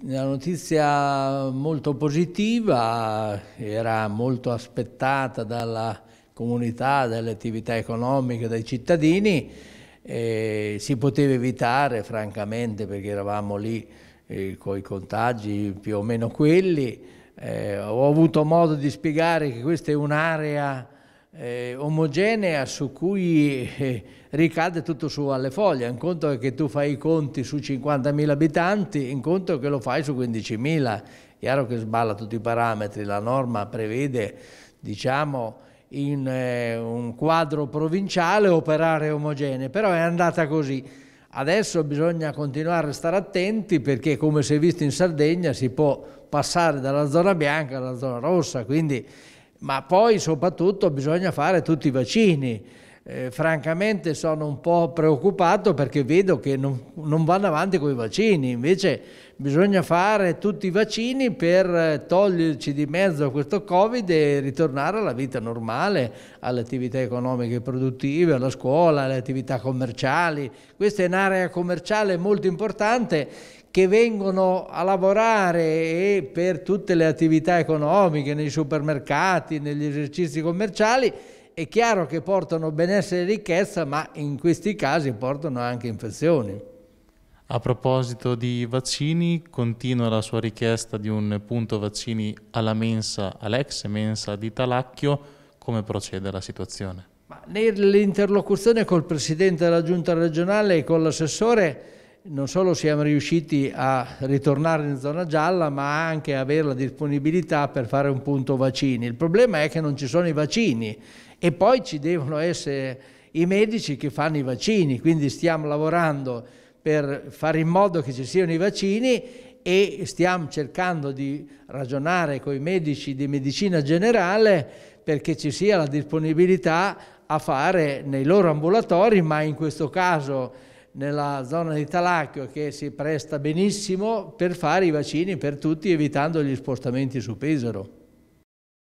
Una notizia molto positiva, era molto aspettata dalla comunità, dalle attività economiche, dai cittadini, eh, si poteva evitare francamente perché eravamo lì eh, con i contagi più o meno quelli, eh, ho avuto modo di spiegare che questa è un'area eh, omogenea su cui eh, ricade tutto su alle foglie, in conto che tu fai i conti su 50.000 abitanti, in conto che lo fai su 15.000. Chiaro che sballa tutti i parametri, la norma prevede, diciamo, in eh, un quadro provinciale operare omogenee, però è andata così. Adesso bisogna continuare a stare attenti perché come si è visto in Sardegna si può passare dalla zona bianca alla zona rossa, quindi ma poi soprattutto bisogna fare tutti i vaccini eh, francamente sono un po' preoccupato perché vedo che non, non vanno avanti con i vaccini, invece bisogna fare tutti i vaccini per eh, toglierci di mezzo questo Covid e ritornare alla vita normale, alle attività economiche e produttive, alla scuola, alle attività commerciali. Questa è un'area commerciale molto importante che vengono a lavorare e per tutte le attività economiche, nei supermercati, negli esercizi commerciali è chiaro che portano benessere e ricchezza, ma in questi casi portano anche infezioni. A proposito di vaccini, continua la sua richiesta di un punto vaccini alla mensa, all'ex mensa di Talacchio. Come procede la situazione? Nell'interlocuzione col Presidente della Giunta regionale e con l'assessore non solo siamo riusciti a ritornare in zona gialla ma anche avere la disponibilità per fare un punto vaccini. Il problema è che non ci sono i vaccini e poi ci devono essere i medici che fanno i vaccini, quindi stiamo lavorando per fare in modo che ci siano i vaccini e stiamo cercando di ragionare con i medici di medicina generale perché ci sia la disponibilità a fare nei loro ambulatori, ma in questo caso nella zona di Talacchio che si presta benissimo per fare i vaccini per tutti evitando gli spostamenti su Pesaro.